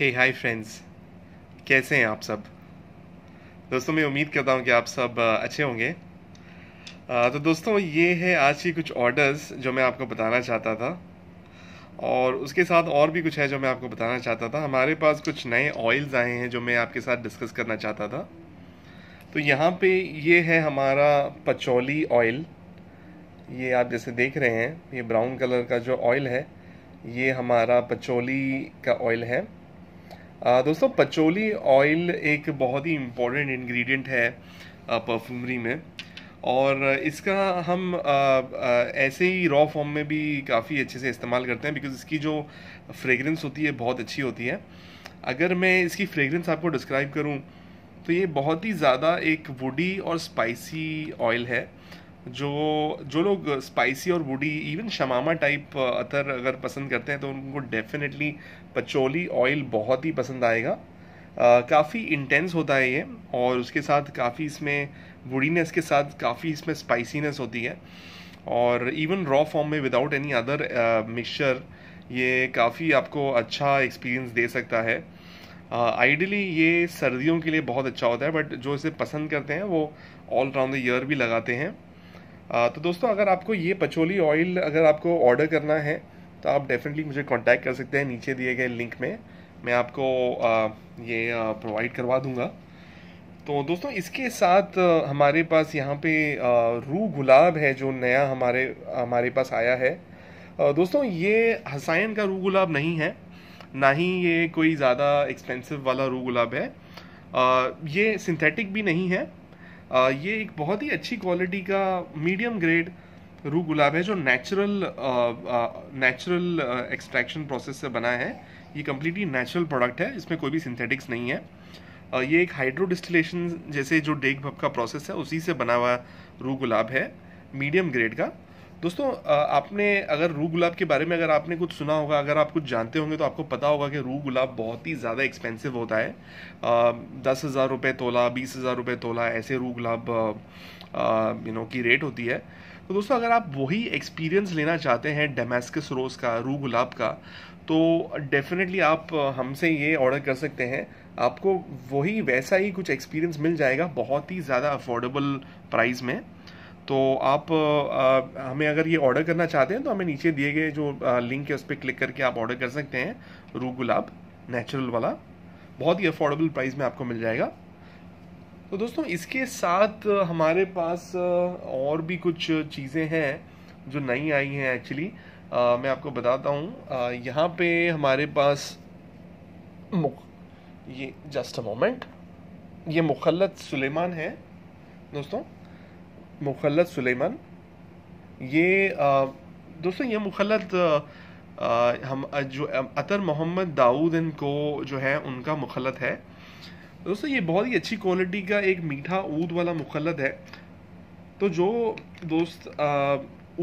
हे hi friends कैसे हैं आप सब दोस्तों मैं उम्मीद करता हूँ कि आप सब अच्छे होंगे तो दोस्तों ये है आज की कुछ ऑर्डर्स जो मैं आपको बताना चाहता था और उसके साथ और भी कुछ है जो मैं आपको बताना चाहता था हमारे पास कुछ नए ऑयल्स आए हैं जो मैं आपके साथ डिस्कस करना चाहता था तो यहाँ पे ये है हमारा पचौली ऑयल ये आप जैसे देख रहे हैं ये ब्राउन कलर का जो ऑयल है ये हमारा पचौली का ऑयल है Uh, दोस्तों पचोली ऑयल एक बहुत ही इम्पॉर्टेंट इंग्रेडिएंट है परफ्यूमरी uh, में और uh, इसका हम आ, आ, ऐसे ही रॉ फॉर्म में भी काफ़ी अच्छे से इस्तेमाल करते हैं बिकॉज इसकी जो फ्रेगरेंस होती है बहुत अच्छी होती है अगर मैं इसकी फ्रेगरेंस आपको डिस्क्राइब करूँ तो ये बहुत ही ज़्यादा एक वुडी और स्पाइसी ऑयल है जो जो लोग स्पाइसी और वुडी इवन शमामा टाइप अतर अगर पसंद करते हैं तो उनको डेफिनेटली पचोली ऑयल बहुत ही पसंद आएगा uh, काफ़ी इंटेंस होता है ये और उसके साथ काफ़ी इसमें वुडीनेस के साथ काफ़ी इसमें स्पाइसीनेस होती है और इवन रॉ फॉर्म में विदाउट एनी अदर मिक्सचर ये काफ़ी आपको अच्छा एक्सपीरियंस दे सकता है आइडियली uh, ये सर्दियों के लिए बहुत अच्छा होता है बट जो इसे पसंद करते हैं वो ऑल राउंड द ईयर भी लगाते हैं तो दोस्तों अगर आपको ये पचोली ऑयल अगर आपको ऑर्डर करना है तो आप डेफिनेटली मुझे कांटेक्ट कर सकते हैं नीचे दिए गए लिंक में मैं आपको ये प्रोवाइड करवा दूंगा तो दोस्तों इसके साथ हमारे पास यहाँ पे रू गुलाब है जो नया हमारे हमारे पास आया है दोस्तों ये हसायन का रू गुलाब नहीं है ना ही ये कोई ज़्यादा एक्सपेंसिव वाला रू गुलाब है ये सिंथेटिक भी नहीं है ये एक बहुत ही अच्छी क्वालिटी का मीडियम ग्रेड रू गुलाब है जो नेचुरल नेचुरल एक्सट्रैक्शन प्रोसेस से बना है ये कम्प्लीटली नेचुरल प्रोडक्ट है इसमें कोई भी सिंथेटिक्स नहीं है uh, ये एक हाइड्रो डिस्टिलेशन जैसे जो डेग भप का प्रोसेस है उसी से बना हुआ रू गुलाब है मीडियम ग्रेड का दोस्तों आपने अगर रू गुलाब के बारे में अगर आपने कुछ सुना होगा अगर आप कुछ जानते होंगे तो आपको पता होगा कि रू गुलाब बहुत ही ज़्यादा एक्सपेंसिव होता है दस हज़ार रुपये तोला बीस हज़ार रुपये तोला ऐसे रू गुलाब यू नो की रेट होती है तो दोस्तों अगर आप वही एक्सपीरियंस लेना चाहते हैं डेमेस्कस रोज़ का रू गुलाब का तो डेफिनेटली आप हमसे ये ऑर्डर कर सकते हैं आपको वही वैसा ही कुछ एक्सपीरियंस मिल जाएगा बहुत ही ज़्यादा अफोर्डेबल प्राइस में तो आप आ, हमें अगर ये ऑर्डर करना चाहते हैं तो हमें नीचे दिए गए जो आ, लिंक है उस पर क्लिक करके आप ऑर्डर कर सकते हैं रू गुलाब नेचुरल वाला बहुत ही अफोर्डेबल प्राइस में आपको मिल जाएगा तो दोस्तों इसके साथ हमारे पास और भी कुछ चीज़ें हैं जो नई आई हैं एक्चुअली मैं आपको बताता हूँ यहाँ पे हमारे पास ये जस्ट अ मोमेंट ये मुखलत सुलेमान है दोस्तों मुखलत सुलेमान ये दोस्तों ये मुखलत हम जो अतर मोहम्मद दाऊद इनको जो है उनका मुखलत है दोस्तों ये बहुत ही अच्छी क्वालिटी का एक मीठा ऊद वाला मुखलत है तो जो दोस्त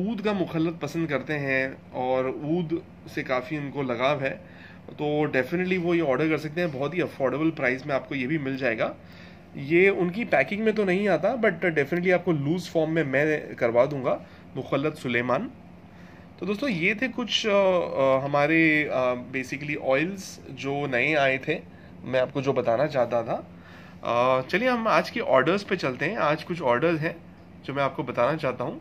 ऊद का मुखलत पसंद करते हैं और ऊद से काफ़ी उनको लगाव है तो डेफिनेटली वो ये ऑर्डर कर सकते हैं बहुत ही अफोर्डेबल प्राइस में आपको ये भी मिल जाएगा ये उनकी पैकिंग में तो नहीं आता बट डेफिनेटली आपको लूज़ फॉर्म में मैं करवा दूंगा मुखलत सुलेमान तो दोस्तों ये थे कुछ आ, आ, हमारे बेसिकली ऑयल्स जो नए आए थे मैं आपको जो बताना चाहता था चलिए हम आज के ऑर्डर्स पे चलते हैं आज कुछ ऑर्डर्स हैं जो मैं आपको बताना चाहता हूँ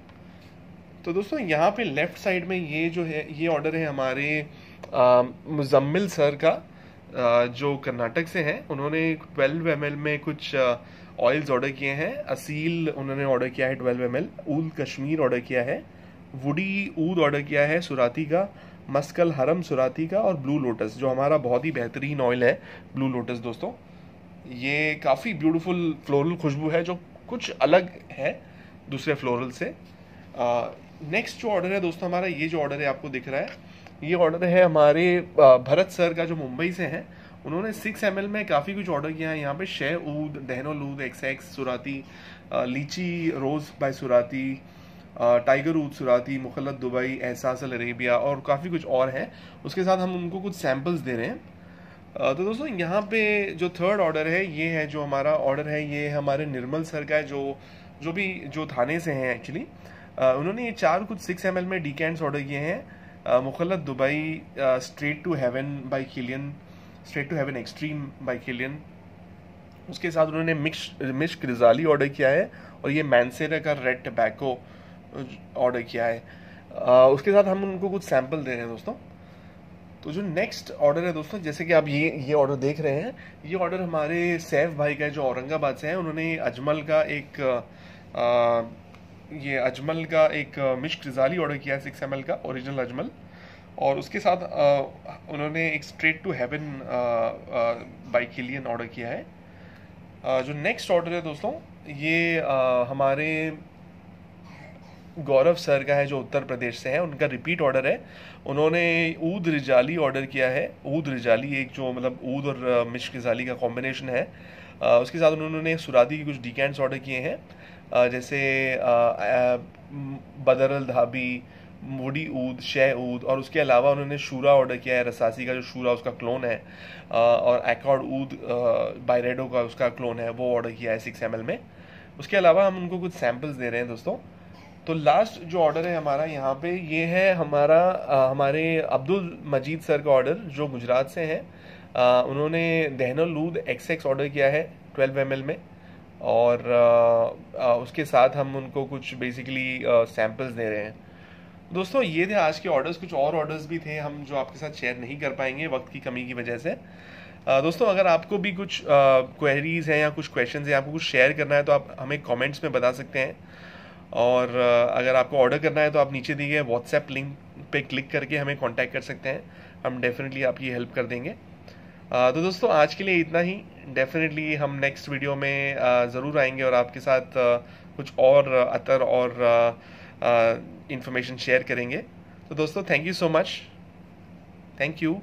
तो दोस्तों यहाँ पे लेफ़्ट साइड में ये जो है ये ऑर्डर है हमारे मुजम्मिल सर का जो कर्नाटक से हैं उन्होंने 12 एम में कुछ ऑयल्स ऑर्डर किए हैं असील उन्होंने ऑर्डर किया है 12 एम एल ऊल कश्मीर ऑर्डर किया है वुडी ऊद ऑर्डर किया है सुराती का मस्कल हरम सुराती का और ब्लू लोटस जो हमारा बहुत ही बेहतरीन ऑयल है ब्लू लोटस दोस्तों ये काफ़ी ब्यूटीफुल फ्लोरल खुशबू है जो कुछ अलग है दूसरे फ्लोरल से नेक्स्ट जो ऑर्डर है दोस्तों हमारा ये जो ऑर्डर है आपको दिख रहा है ये ऑर्डर है हमारे भरत सर का जो मुंबई से है उन्होंने सिक्स एम में काफ़ी कुछ ऑर्डर किया है यहाँ पे शह ऊद डहनोलूद एक्सएक्स Surrati lychee rose by Surrati tiger ऊद सुराती मुखलत दुबई एहसास अरेबिया और काफ़ी कुछ और है उसके साथ हम उनको कुछ सैम्पल्स दे रहे हैं तो दोस्तों यहाँ पे जो थर्ड ऑर्डर है ये है जो हमारा ऑर्डर है ये हमारे निर्मल सर का है जो जो भी जो थाने से हैं एक्चुअली उन्होंने ये चार कुछ सिक्स एम में डी कैंड्स ऑर्डर किए हैं मुखलत Dubai straight to heaven by Kilian straight to heaven extreme by Kilian उसके साथ उन्होंने मिक्स मिश्क रिजाली ऑर्डर किया है और ये मैनसेरा का रेड टबैको ऑर्डर किया है uh, उसके साथ हम उनको कुछ सैम्पल दे रहे हैं दोस्तों तो जो नेक्स्ट ऑर्डर है दोस्तों जैसे कि आप ये ये ऑर्डर देख रहे हैं ये ऑर्डर हमारे सैफ भाई का जो औरंगाबाद से है उन्होंने अजमल का एक uh, uh, ये अजमल का एक मिश्क रिजाली ऑर्डर किया है सिक्स एम का ओरिजिनल अजमल और उसके साथ आ, उन्होंने एक स्ट्रेट टू हेवन बाइक के लिए ऑर्डर किया है आ, जो नेक्स्ट ऑर्डर है दोस्तों ये आ, हमारे गौरव सर का है जो उत्तर प्रदेश से है उनका रिपीट ऑर्डर है उन्होंने ऊद रिजाली ऑर्डर किया है ऊद रिजाली एक जो मतलब ऊद और मिश्क रिजाली का कॉम्बिनेशन है उसके साथ उन्होंने सुरादी के कुछ डिकैंट्स ऑर्डर किए हैं जैसे बदर अल धाबी मोडी ऊद शह ऊद और उसके अलावा उन्होंने शूरा ऑर्डर किया है रसासी का जो शूरा उसका क्लोन है और एकॉर्ड ऊद बायरेडो का उसका क्लोन है वो ऑर्डर किया है सिक्स एम में उसके अलावा हम उनको कुछ सैम्पल्स दे रहे हैं दोस्तों तो लास्ट जो ऑर्डर है हमारा यहाँ पे ये है हमारा आ, हमारे अब्दुल मजीद सर का ऑर्डर जो गुजरात से हैं उन्होंने दहनोलूद एक्स एक्स ऑर्डर किया है ट्वेल्व एम में और आ, उसके साथ हम उनको कुछ बेसिकली सैम्पल्स दे रहे हैं दोस्तों ये थे आज के ऑर्डर्स कुछ और ऑर्डर्स भी थे हम जो आपके साथ शेयर नहीं कर पाएंगे वक्त की कमी की वजह से दोस्तों अगर आपको भी कुछ क्वेरीज हैं या कुछ क्वेश्चन हैं आपको कुछ शेयर करना है तो आप हमें कॉमेंट्स में बता सकते हैं और अगर आपको ऑर्डर करना है तो आप नीचे दिए गए व्हाट्सएप लिंक पे क्लिक करके हमें कांटेक्ट कर सकते हैं हम डेफिनेटली आपकी हेल्प कर देंगे तो दोस्तों आज के लिए इतना ही डेफिनेटली हम नेक्स्ट वीडियो में ज़रूर आएंगे और आपके साथ कुछ और अतर और इन्फॉर्मेशन शेयर करेंगे तो दोस्तों thank you so much thank you